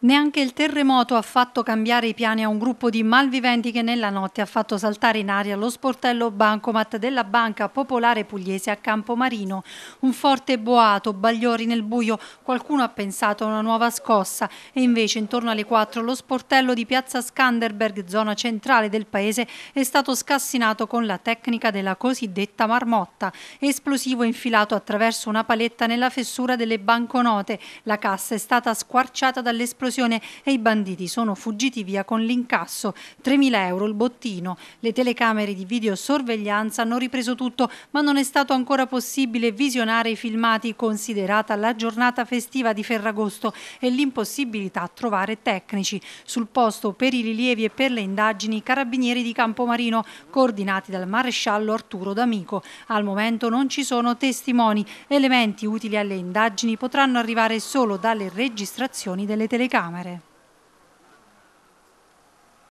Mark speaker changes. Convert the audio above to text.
Speaker 1: Neanche il terremoto ha fatto cambiare i piani a un gruppo di malviventi che nella notte ha fatto saltare in aria lo sportello bancomat della Banca Popolare Pugliese a Campomarino. Un forte boato, bagliori nel buio, qualcuno ha pensato a una nuova scossa e invece intorno alle 4 lo sportello di piazza Skanderberg, zona centrale del paese, è stato scassinato con la tecnica della cosiddetta marmotta. Esplosivo infilato attraverso una paletta nella fessura delle banconote. La cassa è stata squarciata dall'esplosivo esplosione e i banditi sono fuggiti via con l'incasso, 3.000 euro il bottino. Le telecamere di videosorveglianza hanno ripreso tutto, ma non è stato ancora possibile visionare i filmati considerata la giornata festiva di Ferragosto e l'impossibilità a trovare tecnici. Sul posto per i rilievi e per le indagini i carabinieri di Campomarino, coordinati dal maresciallo Arturo D'Amico. Al momento non ci sono testimoni, elementi utili alle indagini potranno arrivare solo dalle registrazioni delle telecamere camere.